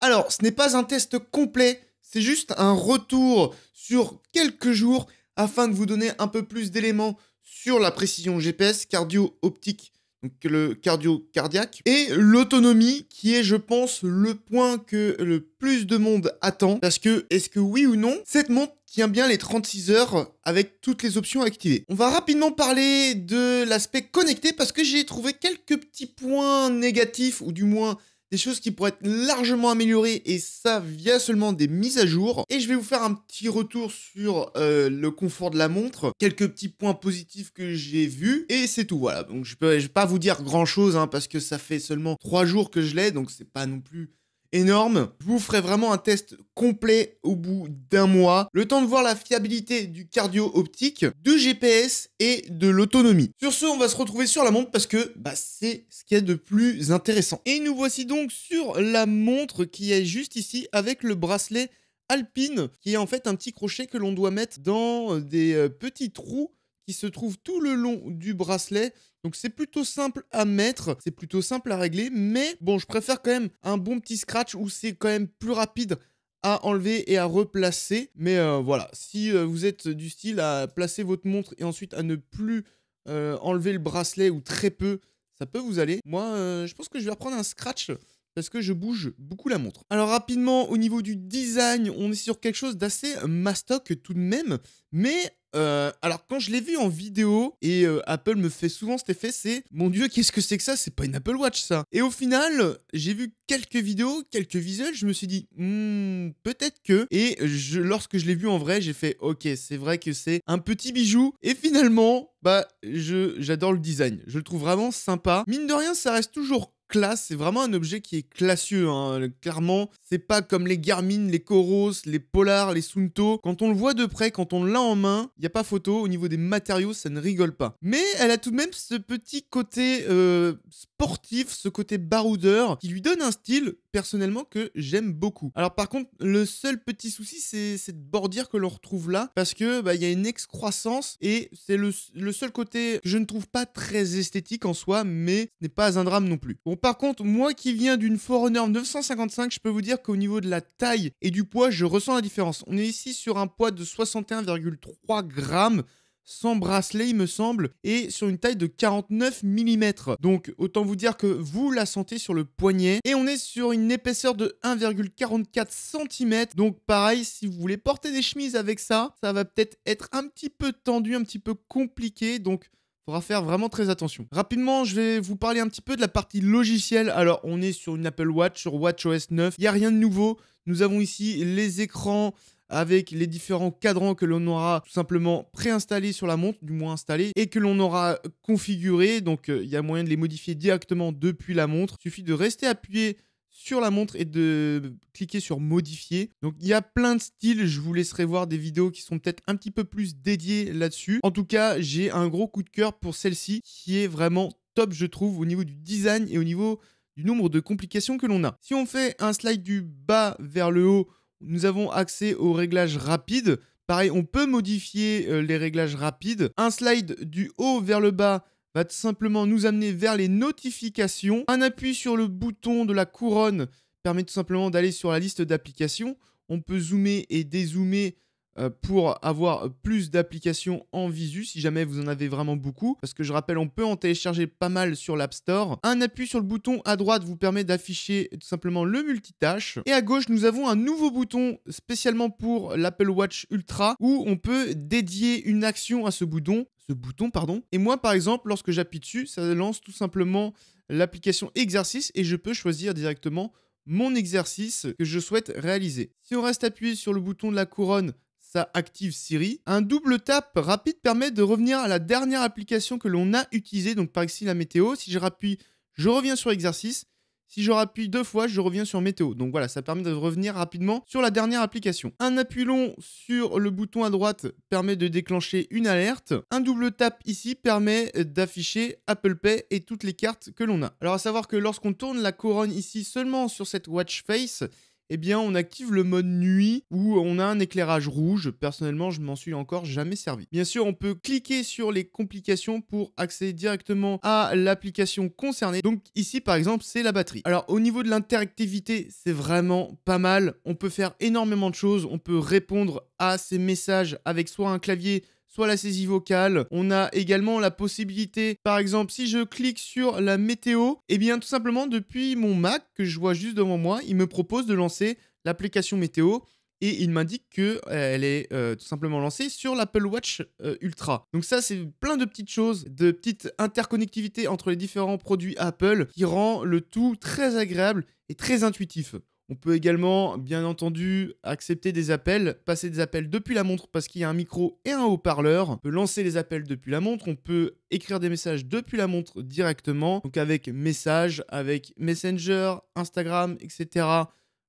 Alors, ce n'est pas un test complet, c'est juste un retour sur quelques jours afin de vous donner un peu plus d'éléments sur la précision GPS cardio-optique, donc le cardio-cardiaque, et l'autonomie qui est, je pense, le point que le plus de monde attend. Parce que, est-ce que oui ou non, cette montre tient bien les 36 heures avec toutes les options activées. On va rapidement parler de l'aspect connecté parce que j'ai trouvé quelques petits points négatifs ou du moins des choses qui pourraient être largement améliorées et ça via seulement des mises à jour. Et je vais vous faire un petit retour sur euh, le confort de la montre, quelques petits points positifs que j'ai vus et c'est tout. Voilà, donc je ne peux, vais pas vous dire grand chose hein, parce que ça fait seulement 3 jours que je l'ai, donc c'est pas non plus énorme. Je vous ferai vraiment un test complet au bout d'un mois, le temps de voir la fiabilité du cardio optique, du GPS et de l'autonomie. Sur ce, on va se retrouver sur la montre parce que bah, c'est ce qu'il y a de plus intéressant. Et nous voici donc sur la montre qui est juste ici avec le bracelet alpine qui est en fait un petit crochet que l'on doit mettre dans des euh, petits trous qui se trouve tout le long du bracelet. Donc c'est plutôt simple à mettre, c'est plutôt simple à régler, mais bon, je préfère quand même un bon petit scratch où c'est quand même plus rapide à enlever et à replacer. Mais euh, voilà, si euh, vous êtes du style à placer votre montre et ensuite à ne plus euh, enlever le bracelet ou très peu, ça peut vous aller. Moi, je pense que je vais reprendre un scratch parce que je bouge beaucoup la montre. Alors rapidement, au niveau du design, on est sur quelque chose d'assez mastoc tout de même, mais euh, alors quand je l'ai vu en vidéo, et euh, Apple me fait souvent cet effet, c'est mon dieu qu'est-ce que c'est que ça C'est pas une Apple Watch ça. Et au final, j'ai vu quelques vidéos, quelques visuels, je me suis dit hmm, peut-être que. Et lorsque je l'ai vu en vrai, j'ai fait ok c'est vrai que c'est un petit bijou. Et finalement, bah je j'adore le design, je le trouve vraiment sympa. Mine de rien, ça reste toujours classe. C'est vraiment un objet qui est classieux. Hein. Euh, clairement, c'est pas comme les Garmin, les Coros, les Polar, les Sunto. Quand on le voit de près, quand on l'a en main, il n'y a pas photo. Au niveau des matériaux, ça ne rigole pas. Mais elle a tout de même ce petit côté euh, sportif, ce côté baroudeur qui lui donne un style personnellement que j'aime beaucoup. Alors par contre, le seul petit souci, c'est cette bordure que l'on retrouve là, parce que bah, il y a une excroissance et c'est le, le, seul côté que je ne trouve pas très esthétique en soi, mais n'est pas un drame non plus. Bon par contre, moi qui viens d'une Forerunner 955, je peux vous dire qu'au niveau de la taille et du poids, je ressens la différence. On est ici sur un poids de 61,3 grammes sans bracelet, il me semble, et sur une taille de 49 mm. Donc autant vous dire que vous la sentez sur le poignet. Et on est sur une épaisseur de 1,44 cm. Donc pareil, si vous voulez porter des chemises avec ça, ça va peut-être être un petit peu tendu, un petit peu compliqué. Donc faudra faire vraiment très attention. Rapidement, je vais vous parler un petit peu de la partie logicielle. Alors, on est sur une Apple Watch, sur WatchOS 9. Il n'y a rien de nouveau. Nous avons ici les écrans avec les différents cadrans que l'on aura tout simplement préinstallés sur la montre, du moins installé, et que l'on aura configuré. Donc euh, il y a moyen de les modifier directement depuis la montre. Il suffit de rester appuyé sur la montre et de cliquer sur modifier. Donc il y a plein de styles, je vous laisserai voir des vidéos qui sont peut-être un petit peu plus dédiées là-dessus. En tout cas, j'ai un gros coup de cœur pour celle-ci qui est vraiment top je trouve au niveau du design et au niveau du nombre de complications que l'on a. Si on fait un slide du bas vers le haut, nous avons accès aux réglages rapides. Pareil, on peut modifier euh, les réglages rapides. Un slide du haut vers le bas va tout simplement nous amener vers les notifications. Un appui sur le bouton de la couronne permet tout simplement d'aller sur la liste d'applications. On peut zoomer et dézoomer euh, pour avoir plus d'applications en visu si jamais vous en avez vraiment beaucoup. Parce que je rappelle, on peut en télécharger pas mal sur l'App Store. Un appui sur le bouton à droite vous permet d'afficher tout simplement le multitâche. Et à gauche, nous avons un nouveau bouton spécialement pour l'Apple Watch Ultra où on peut dédier une action à ce bouton. Ce bouton, pardon. Et moi, par exemple, lorsque j'appuie dessus, ça lance tout simplement l'application exercice et je peux choisir directement mon exercice que je souhaite réaliser. Si on reste appuyé sur le bouton de la couronne, ça active Siri. Un double tap rapide permet de revenir à la dernière application que l'on a utilisée, donc par ici la météo. Si je rappuie, je reviens sur exercice. Si je rappuie deux fois, je reviens sur météo. Donc voilà, ça permet de revenir rapidement sur la dernière application. Un appui long sur le bouton à droite permet de déclencher une alerte. Un double tap ici permet d'afficher Apple Pay et toutes les cartes que l'on a. Alors à savoir que lorsqu'on tourne la couronne ici seulement sur cette watch face, eh bien on active le mode nuit où on a un éclairage rouge. Personnellement, je m'en suis encore jamais servi. Bien sûr, on peut cliquer sur les complications pour accéder directement à l'application concernée. Donc ici, par exemple, c'est la batterie. Alors au niveau de l'interactivité, c'est vraiment pas mal. On peut faire énormément de choses. On peut répondre à ces messages avec soit un clavier, soit la saisie vocale. On a également la possibilité, par exemple, si je clique sur la météo, et eh bien tout simplement depuis mon Mac que je vois juste devant moi, il me propose de lancer l'application météo et il m'indique qu'elle euh, est euh, tout simplement lancée sur l'Apple Watch euh, Ultra. Donc ça, c'est plein de petites choses, de petites interconnectivités entre les différents produits Apple qui rend le tout très agréable et très intuitif. On peut également, bien entendu, accepter des appels, passer des appels depuis la montre parce qu'il y a un micro et un haut-parleur. On peut lancer les appels depuis la montre, on peut écrire des messages depuis la montre directement, donc avec messages, avec Messenger, Instagram, etc.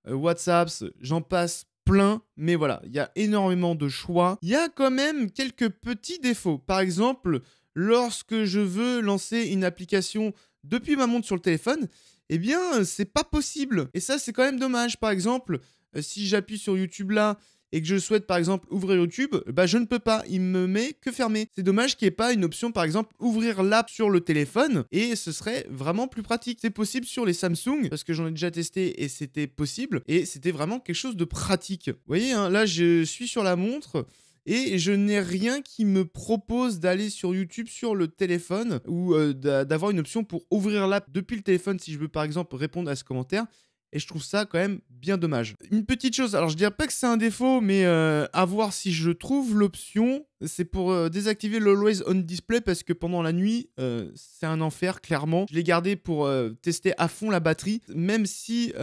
Euh, WhatsApp j'en passe plein, mais voilà, il y a énormément de choix. Il y a quand même quelques petits défauts. Par exemple, lorsque je veux lancer une application depuis ma montre sur le téléphone, eh bien, c'est pas possible. Et ça, c'est quand même dommage. Par exemple, euh, si j'appuie sur YouTube là et que je souhaite par exemple ouvrir YouTube, euh, bah je ne peux pas, il me met que fermer. C'est dommage qu'il n'y ait pas une option par exemple ouvrir l'app sur le téléphone et ce serait vraiment plus pratique. C'est possible sur les Samsung parce que j'en ai déjà testé et c'était possible et c'était vraiment quelque chose de pratique. Vous voyez, hein, là je suis sur la montre et je n'ai rien qui me propose d'aller sur YouTube sur le téléphone ou euh, d'avoir une option pour ouvrir l'app depuis le téléphone si je veux par exemple répondre à ce commentaire. Et je trouve ça quand même bien dommage. Une petite chose, alors je dirais pas que c'est un défaut, mais euh, à voir si je trouve l'option, c'est pour euh, désactiver l'Always On Display parce que pendant la nuit, c'est un enfer, clairement. Je l'ai gardé pour tester à fond la batterie, même si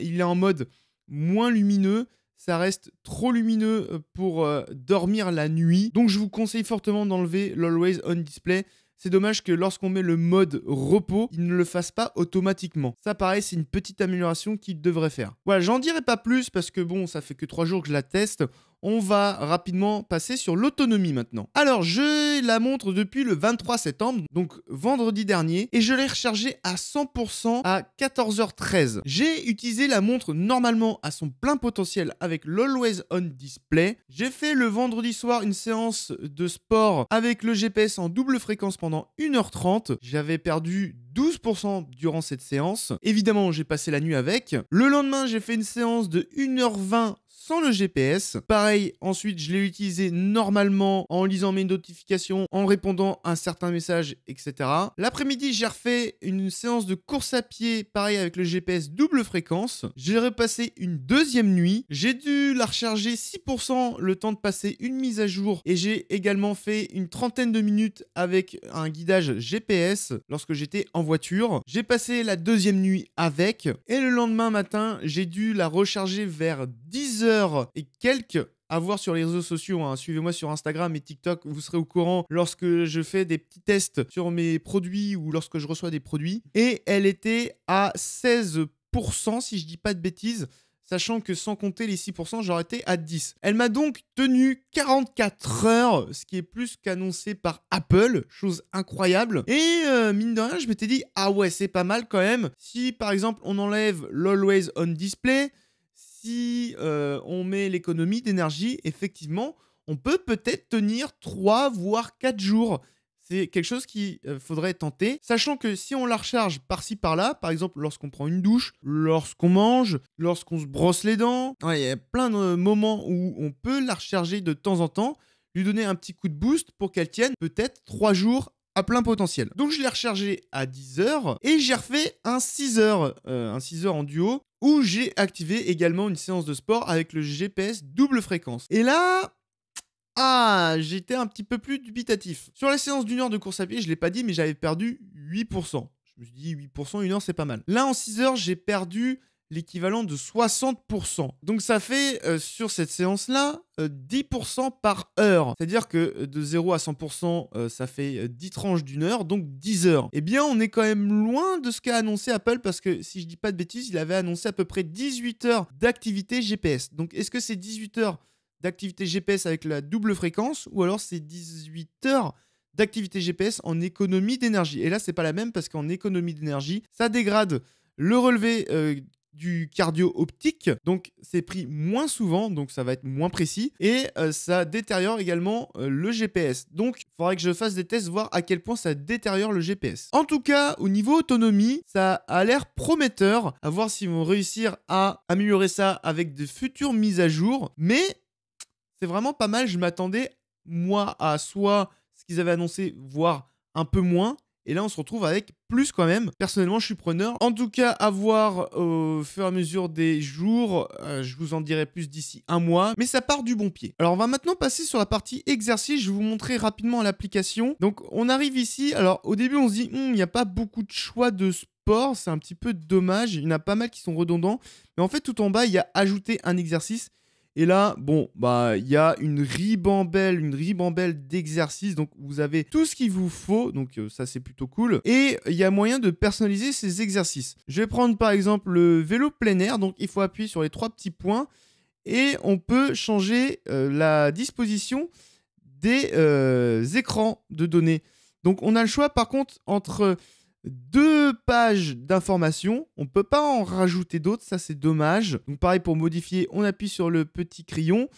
il est en mode moins lumineux, ça reste trop lumineux euh, pour euh, dormir la nuit. Donc je vous conseille fortement d'enlever l'Always On Display. C'est dommage que lorsqu'on met le mode repos, il ne le fasse pas automatiquement. Ça pareil, c'est une petite amélioration qu'il devrait faire. Voilà, j'en dirai pas plus parce que bon, ça fait que 3 jours que je la teste. On va rapidement passer sur l'autonomie maintenant. Alors, je la montre depuis le 23 septembre, donc vendredi dernier, et je l'ai rechargée à 100% à 14h13. J'ai utilisé la montre normalement à son plein potentiel avec l'Always On Display. J'ai fait le vendredi soir une séance de sport avec le GPS en double fréquence pendant 1h30. J'avais perdu 12% durant cette séance. Évidemment, j'ai passé la nuit avec. Le lendemain, j'ai fait une séance de 1h20 sans le GPS. Pareil, ensuite, je l'ai utilisé normalement en lisant mes notifications, en répondant à certains messages, etc. L'après-midi, j'ai refait une séance de course à pied, pareil avec le GPS double fréquence. J'ai repassé une deuxième nuit. J'ai dû la recharger 6% le temps de passer une mise à jour et j'ai également fait une trentaine de minutes avec un guidage GPS lorsque j'étais en voiture. J'ai passé la deuxième nuit avec et le lendemain matin, j'ai dû la recharger vers 10h et quelques à voir sur les réseaux sociaux. Hein. Suivez-moi sur Instagram et TikTok, vous serez au courant lorsque je fais des petits tests sur mes produits ou lorsque je reçois des produits. Et elle était à 16% si je dis pas de bêtises sachant que sans compter les 6%, j'aurais été à 10. Elle m'a donc tenu 44 heures, ce qui est plus qu'annoncé par Apple, chose incroyable. Et euh, mine de rien, je m'étais dit, ah ouais, c'est pas mal quand même. Si par exemple on enlève l'Always On Display, si euh, on met l'économie d'énergie, effectivement, on peut peut-être tenir 3 voire 4 jours. C'est quelque chose qu'il euh, faudrait tenter, sachant que si on la recharge par-ci par-là, par exemple lorsqu'on prend une douche, lorsqu'on mange, lorsqu'on se brosse les dents, il y a plein de moments où on peut la recharger de temps en temps, lui donner un petit coup de boost pour qu'elle tienne peut-être 3 jours à plein potentiel. Donc je l'ai rechargé à 10 heures et j'ai refait un 6 heures, euh, un 6 heures en duo où j'ai activé également une séance de sport avec le GPS double fréquence. Et là, ah, j'étais un petit peu plus dubitatif. Sur la séance d'une heure de course à pied, je ne l'ai pas dit, mais j'avais perdu 8%. Je me suis dit 8%, une heure, c'est pas mal. Là, en 6 heures, j'ai perdu l'équivalent de 60%. Donc ça fait euh, sur cette séance-là 10% euh, par heure. C'est-à-dire que euh, de 0 à 100%, ça fait 10 tranches d'une heure, donc 10 heures. Eh bien, on est quand même loin de ce qu'a annoncé Apple parce que si je dis pas de bêtises, il avait annoncé à peu près 18 heures d'activité GPS. Donc est-ce que c'est 18 heures d'activité GPS avec la double fréquence ou alors c'est 18 heures d'activité GPS en économie d'énergie. Et là, c'est pas la même parce qu'en économie d'énergie, ça dégrade le relevé euh, du cardio optique, donc c'est pris moins souvent, donc ça va être moins précis, et euh, ça détériore également euh, le GPS. Donc il faudrait que je fasse des tests, voir à quel point ça détériore le GPS. En tout cas, au niveau autonomie, ça a l'air prometteur, à voir s'ils vont réussir à améliorer ça avec de futures mises à jour, mais c'est vraiment pas mal. Je m'attendais, moi, à soit ce qu'ils avaient annoncé, voire un peu moins. Et là, on se retrouve avec plus quand même. Personnellement, je suis preneur. En tout cas, à voir euh, au fur et à mesure des jours. Euh, je vous en dirai plus d'ici un mois. Mais ça part du bon pied. Alors, on va maintenant passer sur la partie exercice. Je vais vous montrer rapidement l'application. Donc, on arrive ici. Alors, au début, on se dit, hum, il n'y a pas beaucoup de choix de sport. C'est un petit peu dommage. Il y en a pas mal qui sont redondants. Mais en fait, tout en bas, il y a ajouter un exercice. Et là, bon, bah, il y a une ribambelle, une ribambelle d'exercices. Donc, vous avez tout ce qu'il vous faut. Donc, euh, ça, c'est plutôt cool. Et il y a moyen de personnaliser ces exercices. Je vais prendre par exemple le vélo plein air. Donc, il faut appuyer sur les trois petits points et on peut changer euh, la disposition des euh, écrans de données. Donc on a le choix par contre entre deux pages d'informations. On ne peut pas en rajouter d'autres, ça c'est dommage. Donc pareil, pour modifier, on appuie sur le petit crayon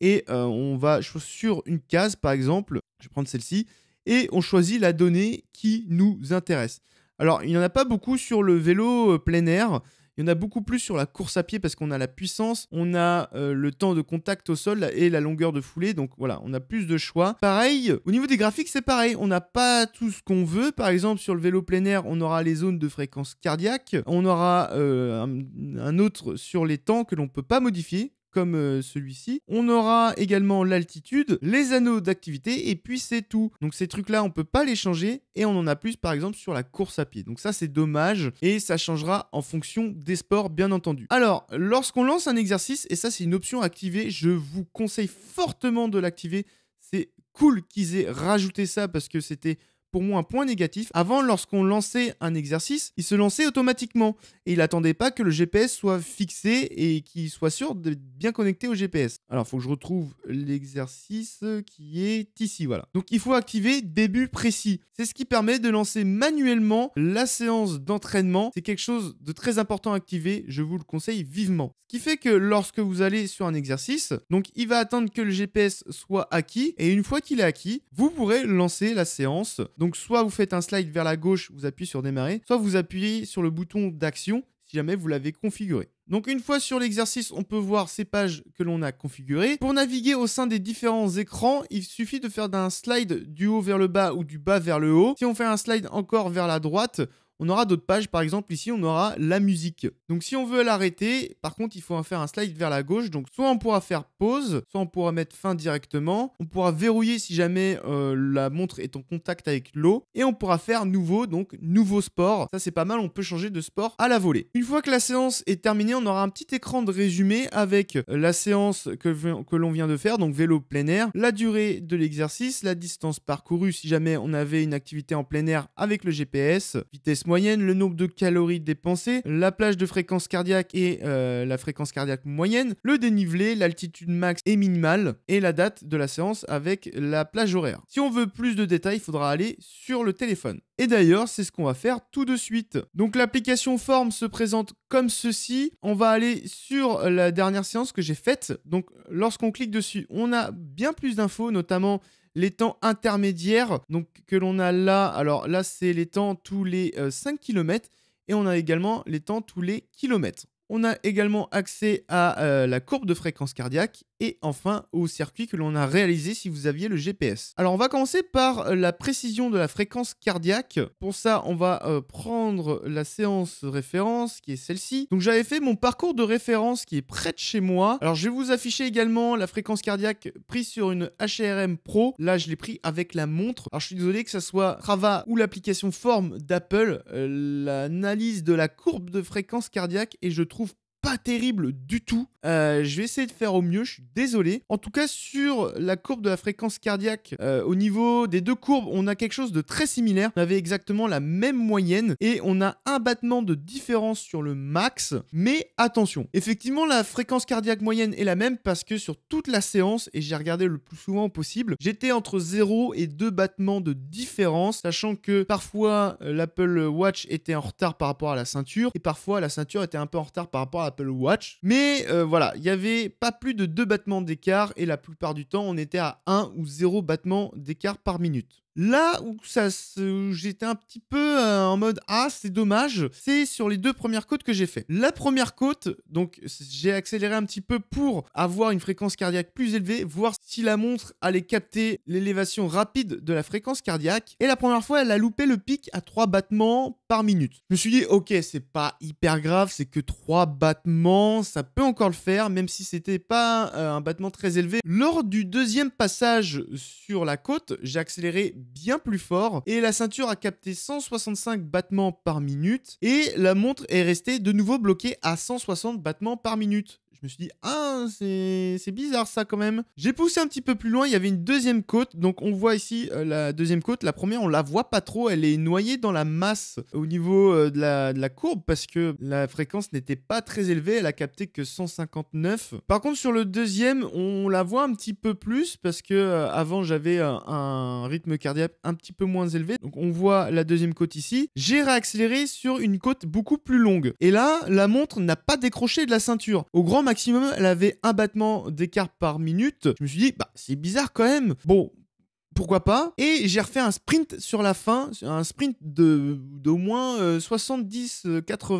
et euh, on va sur une case par exemple, je vais prendre celle-ci, et on choisit la donnée qui nous intéresse. Alors il n'y en a pas beaucoup sur le vélo euh, plein air, il y en a beaucoup plus sur la course à pied parce qu'on a la puissance, on a euh, le temps de contact au sol et la longueur de foulée. Donc voilà, on a plus de choix. Pareil, au niveau des graphiques, c'est pareil. On n'a pas tout ce qu'on veut. Par exemple, sur le vélo plein air, on aura les zones de fréquence cardiaque. On aura euh, un, un, autre sur les temps que l'on ne peut pas modifier comme euh, celui-ci. On aura également l'altitude, les anneaux d'activité et puis c'est tout. Donc ces trucs-là, on peut pas les changer et on en a plus par exemple sur la course à pied. Donc ça c'est dommage et ça changera en fonction des sports bien entendu. Alors lorsqu'on lance un exercice et ça c'est une option activée, je vous conseille fortement de l'activer. C'est cool qu'ils aient rajouté ça parce que c'était pour moi un point négatif. Avant, lorsqu'on lançait un exercice, il se lançait automatiquement et il n'attendait pas que le GPS soit fixé et qu'il soit sûr de bien connecté au GPS. Alors, il faut que je retrouve l'exercice qui est ici, voilà. Donc, il faut activer début précis. C'est ce qui permet de lancer manuellement la séance d'entraînement. C'est quelque chose de très important à activer, je vous le conseille vivement. Ce qui fait que lorsque vous allez sur un exercice, donc il va attendre que le GPS soit acquis et une fois qu'il est acquis, vous pourrez lancer la séance. Donc soit vous faites un slide vers la gauche, vous appuyez sur démarrer, soit vous appuyez sur le bouton d'action si jamais vous l'avez configuré. Donc une fois sur l'exercice, on peut voir ces pages que l'on a configurées. Pour naviguer au sein des différents écrans, il suffit de faire d'un slide du haut vers le bas ou du bas vers le haut. Si on fait un slide encore vers la droite, on aura d'autres pages. Par exemple, ici, on aura la musique. Donc, si on veut l'arrêter, par contre, il faut faire un slide vers la gauche. Donc, soit on pourra faire pause, soit on pourra mettre fin directement. On pourra verrouiller si jamais euh, la montre est en contact avec l'eau. Et on pourra faire nouveau, donc nouveau sport. Ça, c'est pas mal. On peut changer de sport à la volée. Une fois que la séance est terminée, on aura un petit écran de résumé avec euh, la séance que, que l'on vient de faire, donc vélo plein air, la durée de l'exercice, la distance parcourue si jamais on avait une activité en plein air avec le GPS, vitesse moyenne, le nombre de calories dépensées, la plage de fréquence cardiaque et euh, la fréquence cardiaque moyenne, le dénivelé, l'altitude max et minimale et la date de la séance avec la plage horaire. Si on veut plus de détails, il faudra aller sur le téléphone. Et d'ailleurs, c'est ce qu'on va faire tout de suite. Donc l'application Form se présente comme ceci. On va aller sur la dernière séance que j'ai faite. Donc lorsqu'on clique dessus, on a bien plus d'infos, notamment les temps intermédiaires donc, que l'on a là. Alors là, c'est les temps tous les 5 euh, km et on a également les temps tous les kilomètres. On a également accès à euh, la courbe de fréquence cardiaque et enfin au circuit que l'on a réalisé si vous aviez le GPS. Alors on va commencer par euh, la précision de la fréquence cardiaque. Pour ça, on va euh, prendre la séance référence qui est celle-ci. Donc j'avais fait mon parcours de référence qui est près de chez moi. Alors je vais vous afficher également la fréquence cardiaque prise sur une HRM Pro. Là, je l'ai pris avec la montre. Alors je suis désolé que ça soit rava ou l'application Form d'Apple. Euh, l'analyse de la courbe de fréquence cardiaque et je trouve pas terrible du tout. Euh, je vais essayer de faire au mieux, je suis désolé. En tout cas, sur la courbe de la fréquence cardiaque, euh, au niveau des deux courbes, on a quelque chose de très similaire. On avait exactement la même moyenne et on a un battement de différence sur le max. Mais attention, effectivement, la fréquence cardiaque moyenne est la même parce que sur toute la séance, et j'ai regardé le plus souvent possible, j'étais entre 0 et 2 battements de différence, sachant que parfois euh, l'Apple Watch était en retard par rapport à la ceinture et parfois la ceinture était un peu en retard par rapport à la Watch. Mais euh, voilà, il n'y avait pas plus de deux battements d'écart et la plupart du temps, on était à 1 ou 0 battements d'écart par minute. Là où ça, j'étais un petit peu euh, en mode ah c'est dommage, c'est sur les deux premières côtes que j'ai fait. La première côte, donc j'ai accéléré un petit peu pour avoir une fréquence cardiaque plus élevée, voir si la montre allait capter l'élévation rapide de la fréquence cardiaque. Et la première fois, elle a loupé le pic à 3 battements par minute. Je me suis dit ok c'est pas hyper grave, c'est que 3 battements, ça peut encore le faire, même si c'était pas euh, un battement très élevé. Lors du deuxième passage sur la côte, j'ai accéléré bien plus fort et la ceinture a capté 165 battements par minute et la montre est restée de nouveau bloquée à 160 battements par minute je me suis dit, ah, c'est bizarre ça quand même. J'ai poussé un petit peu plus loin, il y avait une deuxième côte. Donc on voit ici euh, la deuxième côte. La première, on la voit pas trop, elle est noyée dans la masse au niveau euh, de, la, courbe parce que la fréquence n'était pas très élevée, elle a capté que 159. Par contre, sur le deuxième, on la voit un petit peu plus parce que euh, avant j'avais un rythme cardiaque un petit peu moins élevé. Donc on voit la deuxième côte ici. J'ai réaccéléré sur une côte beaucoup plus longue. Et là, la montre n'a pas décroché de la ceinture. Au grand maximum, elle avait un battement d'écart par minute. Je me suis dit, bah, c'est bizarre quand même. Bon, pourquoi pas Et j'ai refait un sprint sur la fin, un sprint de d'au moins 70-80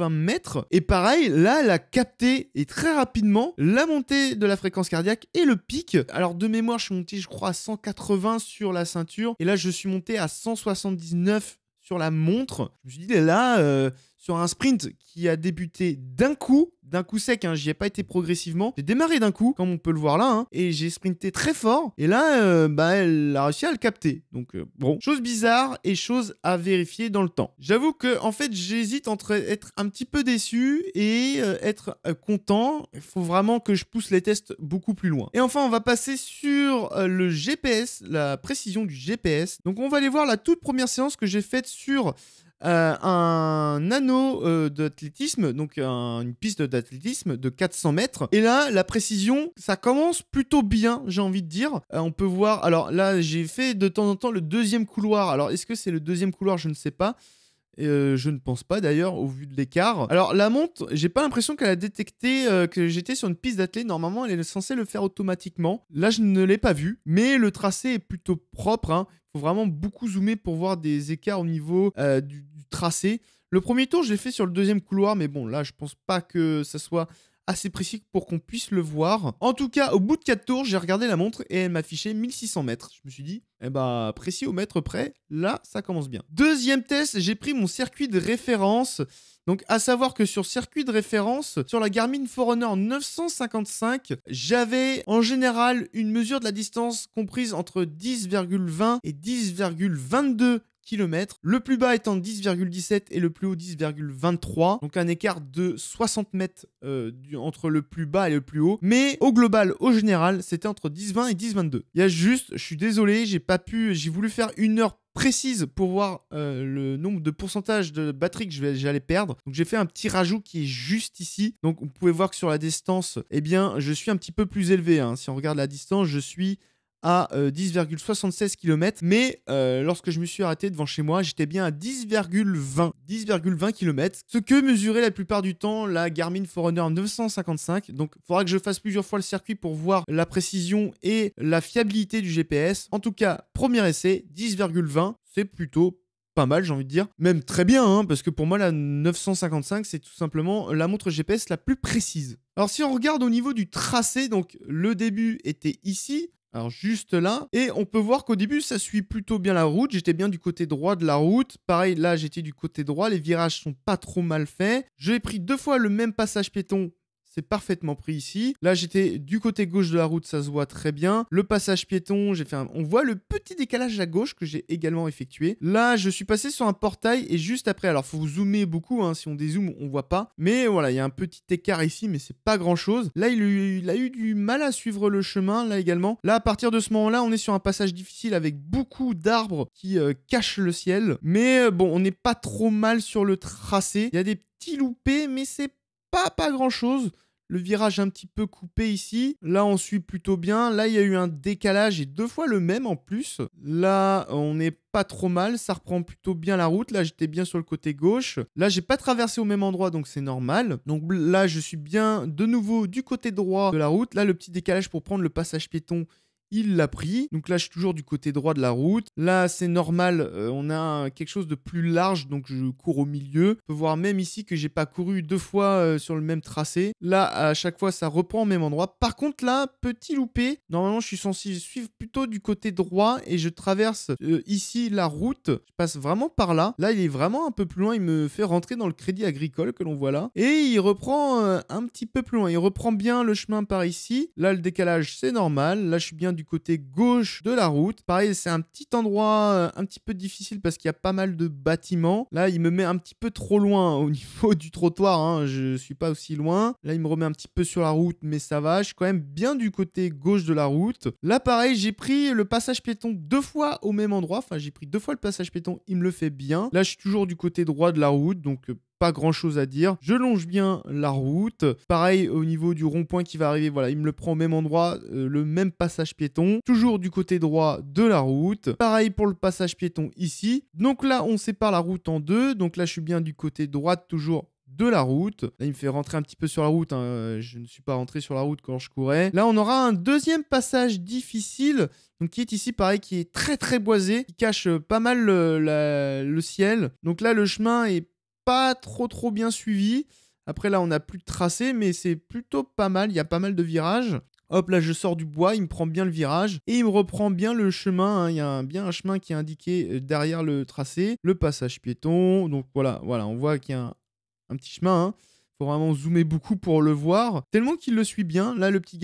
euh, mètres. Et pareil, là, elle a capté et très rapidement la montée de la fréquence cardiaque et le pic. Alors de mémoire, je suis monté, je crois, à 180 sur la ceinture. Et là, je suis monté à 179 sur la montre. Je me suis dit, là, euh, sur un sprint qui a débuté d'un coup, d'un coup sec, hein, j'y ai pas été progressivement. J'ai démarré d'un coup, comme on peut le voir là, hein, et j'ai sprinté très fort. Et là, euh, bah, elle a réussi à le capter. Donc, euh, bon, chose bizarre et chose à vérifier dans le temps. J'avoue que, en fait, j'hésite entre être un petit peu déçu et euh, être content. Il faut vraiment que je pousse les tests beaucoup plus loin. Et enfin, on va passer sur le GPS, la précision du GPS. Donc, on va aller voir la toute première séance que j'ai faite sur euh, un anneau euh, d'athlétisme, donc une piste d'athlétisme de 400 mètres. Et là, la précision, ça commence plutôt bien, j'ai envie de dire. Euh, on peut voir, alors là, j'ai fait de temps en temps le deuxième couloir. Alors, est-ce que c'est le deuxième couloir Je ne sais pas. je ne pense pas d'ailleurs au vu de l'écart. Alors la montre, j'ai pas l'impression qu'elle a détecté que j'étais sur une piste d'athlète. Normalement, elle est censée le faire automatiquement. Là, je ne l'ai pas vu, mais le tracé est plutôt propre. Hein vraiment beaucoup zoomer pour voir des écarts au niveau euh, du, du, tracé. Le premier tour, je l'ai fait sur le deuxième couloir, mais bon, là, je pense pas que ça soit assez précis pour qu'on puisse le voir. En tout cas, au bout de 4 tours, j'ai regardé la montre et elle m'affichait 1600 mètres. Je me suis dit, eh ben, précis au mètre près, là, ça commence bien. Deuxième test, j'ai pris mon circuit de référence. Donc, à savoir que sur circuit de référence, sur la Garmin Forerunner 955, j'avais en général une mesure de la distance comprise entre 10,20 et 10,22 le plus bas étant 10,17 et le plus haut 10,23. Donc un écart de 60 mètres euh, entre le plus bas et le plus haut. Mais au global, au général, c'était entre 10,20 et 10,22. Il y a juste, je suis désolé, j'ai pas pu, j'ai voulu faire une heure précise pour voir euh, le nombre de pourcentage de batterie que j'allais perdre. Donc j'ai fait un petit rajout qui est juste ici. Donc vous pouvez voir que sur la distance, eh bien, je suis un petit peu plus élevé. Hein. Si on regarde la distance, je suis à 10,76 euh, km, mais euh, lorsque je me suis arrêté devant chez moi, j'étais bien à 10,20 10,20 km, ce que mesurait la plupart du temps la Garmin Forerunner 955. Donc, il faudra que je fasse plusieurs fois le circuit pour voir la précision et la fiabilité du GPS. En tout cas, premier essai, 10,20, c'est plutôt pas mal, j'ai envie de dire. Même très bien, hein, parce que pour moi, la 955, c'est tout simplement la montre GPS la plus précise. Alors, si on regarde au niveau du tracé, donc le début était ici, alors juste là. Et on peut voir qu'au début, ça suit plutôt bien la route. J'étais bien du côté droit de la route. Pareil, là, j'étais du côté droit. Les virages sont pas trop mal faits. J'ai pris deux fois le même passage piéton, c'est parfaitement pris ici. Là, j'étais du côté gauche de la route, ça se voit très bien. Le passage piéton, j'ai fait on voit le petit décalage à gauche que j'ai également effectué. Là, je suis passé sur un portail et juste après, alors faut zoomer beaucoup, hein, si on dézoome, on voit pas. Mais voilà, il y a un petit écart ici, mais c'est pas grand chose. Là, il, a eu du mal à suivre le chemin, là également. Là, à partir de ce moment-là, on est sur un passage difficile avec beaucoup d'arbres qui euh, cachent le ciel. Mais euh, bon, on n'est pas trop mal sur le tracé. Il y a des petits loupés, mais c'est pas, pas grand chose. Le virage un petit peu coupé ici. Là, on suit plutôt bien. Là, il y a eu un décalage et deux fois le même en plus. Là, on n'est pas trop mal. Ça reprend plutôt bien la route. Là, j'étais bien sur le côté gauche. Là, j'ai pas traversé au même endroit, donc c'est normal. Donc là, je suis bien de nouveau du côté droit de la route. Là, le petit décalage pour prendre le passage piéton il l'a pris. Donc là, je suis toujours du côté droit de la route. Là, c'est normal, euh, on a quelque chose de plus large, donc je cours au milieu. On peut voir même ici que j'ai pas couru deux fois euh, sur le même tracé. Là, à chaque fois, ça reprend au même endroit. Par contre, là, petit loupé. Normalement, je suis censé suivre plutôt du côté droit et je traverse euh, ici la route. Je passe vraiment par là. Là, il est vraiment un peu plus loin. Il me fait rentrer dans le crédit agricole que l'on voit là. Et il reprend un petit peu plus loin. Il reprend bien le chemin par ici. Là, le décalage, c'est normal. Là, je suis bien du côté gauche de la route. Pareil, c'est un petit endroit euh, un petit peu difficile parce qu'il y a pas mal de bâtiments. Là, il me met un petit peu trop loin au niveau du trottoir. Je hein. Je suis pas aussi loin. Là, il me remet un petit peu sur la route, mais ça va. Je suis quand même bien du côté gauche de la route. Là, pareil, j'ai pris le passage piéton deux fois au même endroit. Enfin, j'ai pris deux fois le passage piéton. Il me le fait bien. Là, je suis toujours du côté droit de la route, donc euh, pas grand chose à dire. Je longe bien la route. Pareil au niveau du rond-point qui va arriver, voilà, il me le prend au même endroit, euh, le même passage piéton, toujours du côté droit de la route. Pareil pour le passage piéton ici. Donc là, on sépare la route en deux. Donc là, je suis bien du côté droit toujours de la route. Là, il me fait rentrer un petit peu sur la route. Hein. Je ne suis pas rentré sur la route quand je courais. Là, on aura un deuxième passage difficile. Donc, qui est ici, pareil, qui est très très boisé, qui cache pas mal euh, le, le ciel. Donc là, le chemin est pas trop trop bien suivi. Après là, on n'a plus de tracé, mais c'est plutôt pas mal. Il y a pas mal de virages. Hop, là je sors du bois, il me prend bien le virage et il me reprend bien le chemin. Hein. Il y a bien un chemin qui est indiqué euh, derrière le tracé, le passage piéton. Donc voilà, voilà, on voit qu'il y a un, petit chemin. Hein faut vraiment zoomer beaucoup pour le voir. Tellement qu'il le suit bien. Là, le petit,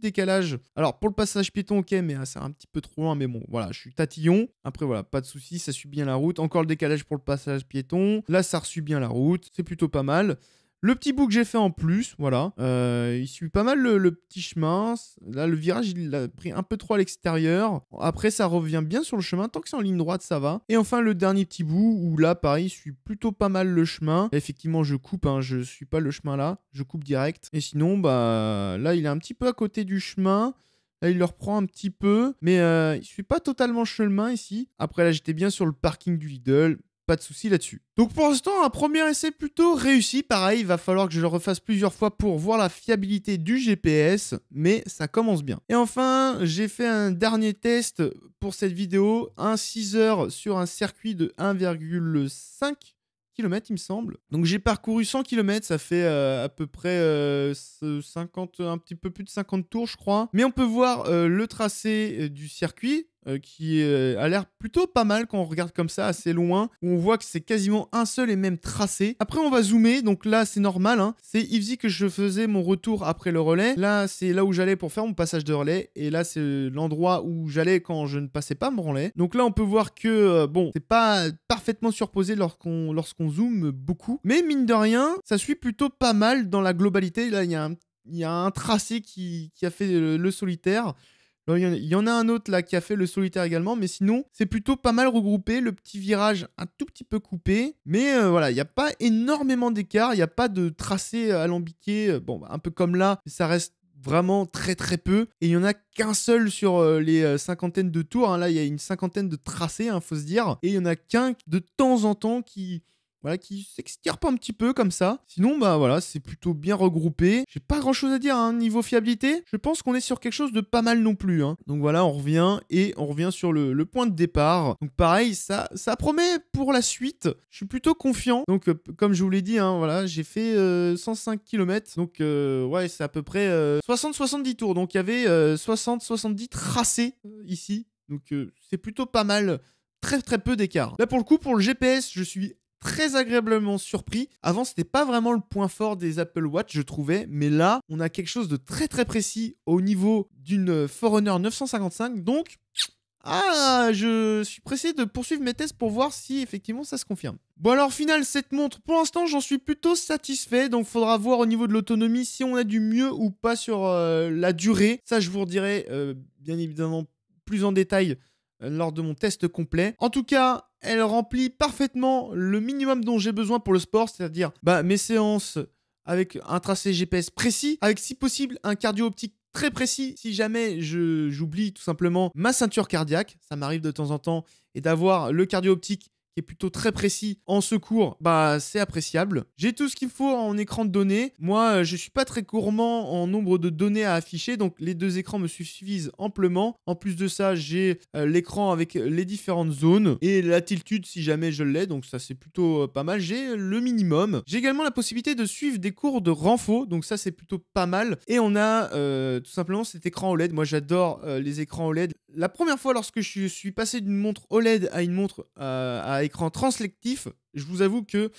décalage. Alors, pour le passage piéton, ok, mais euh, c'est un petit peu trop loin. Mais bon, voilà, je suis tatillon. Après, voilà, pas de souci, ça suit bien la route. Encore le décalage pour le passage piéton. Là, ça reçut bien la route. C'est plutôt pas mal. Le petit bout que j'ai fait en plus, voilà. Euh, il suit pas mal le, petit chemin. Là, le virage, il a pris un peu trop à l'extérieur. Après, ça revient bien sur le chemin. Tant que c'est en ligne droite, ça va. Et enfin, le dernier petit bout, où là, pareil, il suit plutôt pas mal le chemin. effectivement, je coupe. je hein, je suis pas le chemin là. Je coupe direct. Et sinon, bah là, il est un petit peu à côté du chemin. Là, il le reprend un petit peu, mais euh, il ne suit pas totalement chemin ici. Après, là, j'étais bien sur le parking du Lidl pas de souci là-dessus. Donc pour l'instant, un premier essai plutôt réussi. Pareil, il va falloir que je le refasse plusieurs fois pour voir la fiabilité du GPS, mais ça commence bien. Et enfin, j'ai fait un dernier test pour cette vidéo, un 6 heures sur un circuit de 1,5 km il me semble. Donc j'ai parcouru 100 km, ça fait euh, à peu près 50, euh, un petit peu plus de 50 tours je crois. Mais on peut voir euh, le tracé du circuit, euh, qui euh, a l'air plutôt pas mal quand on regarde comme ça assez loin, où on voit que c'est quasiment un seul et même tracé. Après, on va zoomer, donc là, c'est normal. Hein. C'est Ivzy que je faisais mon retour après le relais. Là, c'est là où j'allais pour faire mon passage de relais. Et là, c'est euh, l'endroit où j'allais quand je ne passais pas mon relais. Donc là, on peut voir que, bon, c'est pas parfaitement surposé lorsqu'on lorsqu'on zoome beaucoup. Mais mine de rien, ça suit plutôt pas mal dans la globalité. Là, il y a un y a un tracé qui, a fait le solitaire. Il y en a un autre là qui a fait le solitaire également, mais sinon, c'est plutôt pas mal regroupé. Le petit virage un tout petit peu coupé, mais euh, voilà, il n'y a pas énormément d'écart, il n'y a pas de tracé alambiqué. Euh, bon, bah, un peu comme là, ça reste vraiment très très peu. Et il n'y en a qu'un seul sur euh, les cinquantaines de tours. Hein, là, il y a une cinquantaine de tracés, il hein, faut se dire. Et il n'y en a qu'un de temps en temps qui voilà, qui s'extirpe un petit peu comme ça. Sinon, bah voilà, c'est plutôt bien regroupé. J'ai pas grand chose à dire, hein, niveau fiabilité. Je pense qu'on est sur quelque chose de pas mal non plus. Hein. Donc voilà, on revient et on revient sur le, point de départ. Donc pareil, ça, ça promet pour la suite. Je suis plutôt confiant. Donc euh, comme je vous l'ai dit, hein, voilà, j'ai fait 105 euh, km. Donc euh, ouais, c'est à peu près 60-70 tours. Donc il y avait 60-70 tracés ici. Donc c'est plutôt pas mal très très peu d'écart. Là pour le coup, pour le GPS, je suis très agréablement surpris. Avant, ce n'était pas vraiment le point fort des Apple Watch, je trouvais, mais là, on a quelque chose de très très précis au niveau d'une Forerunner 955. Donc, ah, je suis pressé de poursuivre mes tests pour voir si effectivement ça se confirme. Bon alors final cette montre, pour l'instant j'en suis plutôt satisfait, donc faudra voir au niveau de l'autonomie si on a du mieux ou pas sur euh, la durée. Ça je vous redirai euh, bien évidemment plus en détail euh, lors de mon test complet. En tout cas, elle remplit parfaitement le minimum dont j'ai besoin pour le sport, c'est-à-dire bah, mes séances avec un tracé GPS précis, avec si possible un cardio optique très précis si jamais j'oublie tout simplement ma ceinture cardiaque, ça m'arrive de temps en temps, et d'avoir le cardio optique plutôt très précis en secours, bah c'est appréciable. J'ai tout ce qu'il faut en écran de données. Moi, euh, je suis pas très gourmand en nombre de données à afficher, donc les deux écrans me suffisent amplement. En plus de ça, j'ai euh, l'écran avec les différentes zones et l'attitude si jamais je l'ai, donc ça c'est plutôt euh, pas mal. J'ai le minimum. J'ai également la possibilité de suivre des cours de renfo, donc ça c'est plutôt pas mal. Et on a tout simplement cet écran OLED. Moi j'adore les écrans OLED. La première fois lorsque je suis passé d'une montre OLED à une montre à à écran translectif, je vous avoue que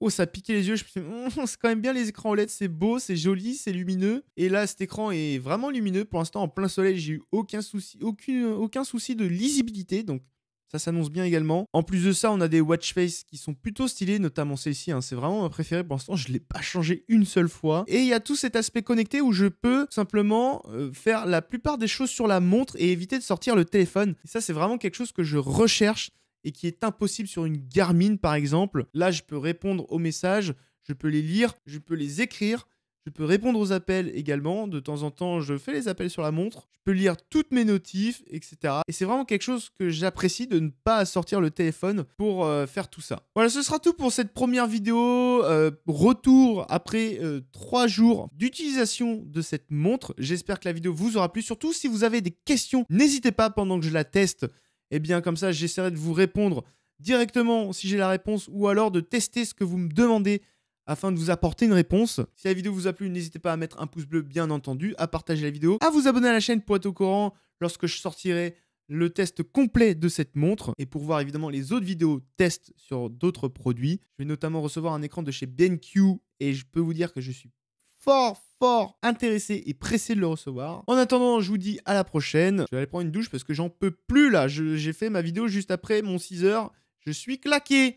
oh, ça piquait les yeux. Je me hmm, c'est quand même bien les écrans OLED, c'est beau, c'est joli, c'est lumineux. Et là, cet écran est vraiment lumineux. Pour l'instant, en plein soleil, j'ai eu aucun souci, aucune, aucun souci de lisibilité. Donc, ça s'annonce bien également. En plus de ça, on a des watch faces qui sont plutôt stylés, notamment celle-ci. Hein. C'est vraiment ma préférée pour l'instant. Je ne l'ai pas changé une seule fois. Et il y a tout cet aspect connecté où je peux simplement euh, faire la plupart des choses sur la montre et éviter de sortir le téléphone. ça, c'est vraiment quelque chose que je recherche et qui est impossible sur une Garmin par exemple. Là, je peux répondre aux messages, je peux les lire, je peux les écrire, je peux répondre aux appels également. De temps en temps, je fais les appels sur la montre. Je peux lire toutes mes notifs, etc. Et c'est vraiment quelque chose que j'apprécie de ne pas sortir le téléphone pour euh, faire tout ça. Voilà, ce sera tout pour cette première vidéo. Euh, retour après euh, trois jours d'utilisation de cette montre. J'espère que la vidéo vous aura plu. Surtout si vous avez des questions, n'hésitez pas pendant que je la teste et eh bien, comme ça, j'essaierai de vous répondre directement si j'ai la réponse ou alors de tester ce que vous me demandez afin de vous apporter une réponse. Si la vidéo vous a plu, n'hésitez pas à mettre un pouce bleu, bien entendu, à partager la vidéo, à vous abonner à la chaîne pour être au courant lorsque je sortirai le test complet de cette montre et pour voir évidemment les autres vidéos test sur d'autres produits. Je vais notamment recevoir un écran de chez BenQ et je peux vous dire que je suis fort, fort intéressé et pressé de le recevoir. En attendant, je vous dis à la prochaine. Je vais aller prendre une douche parce que j'en peux plus là. J'ai fait ma vidéo juste après mon 6 heures. Je suis claqué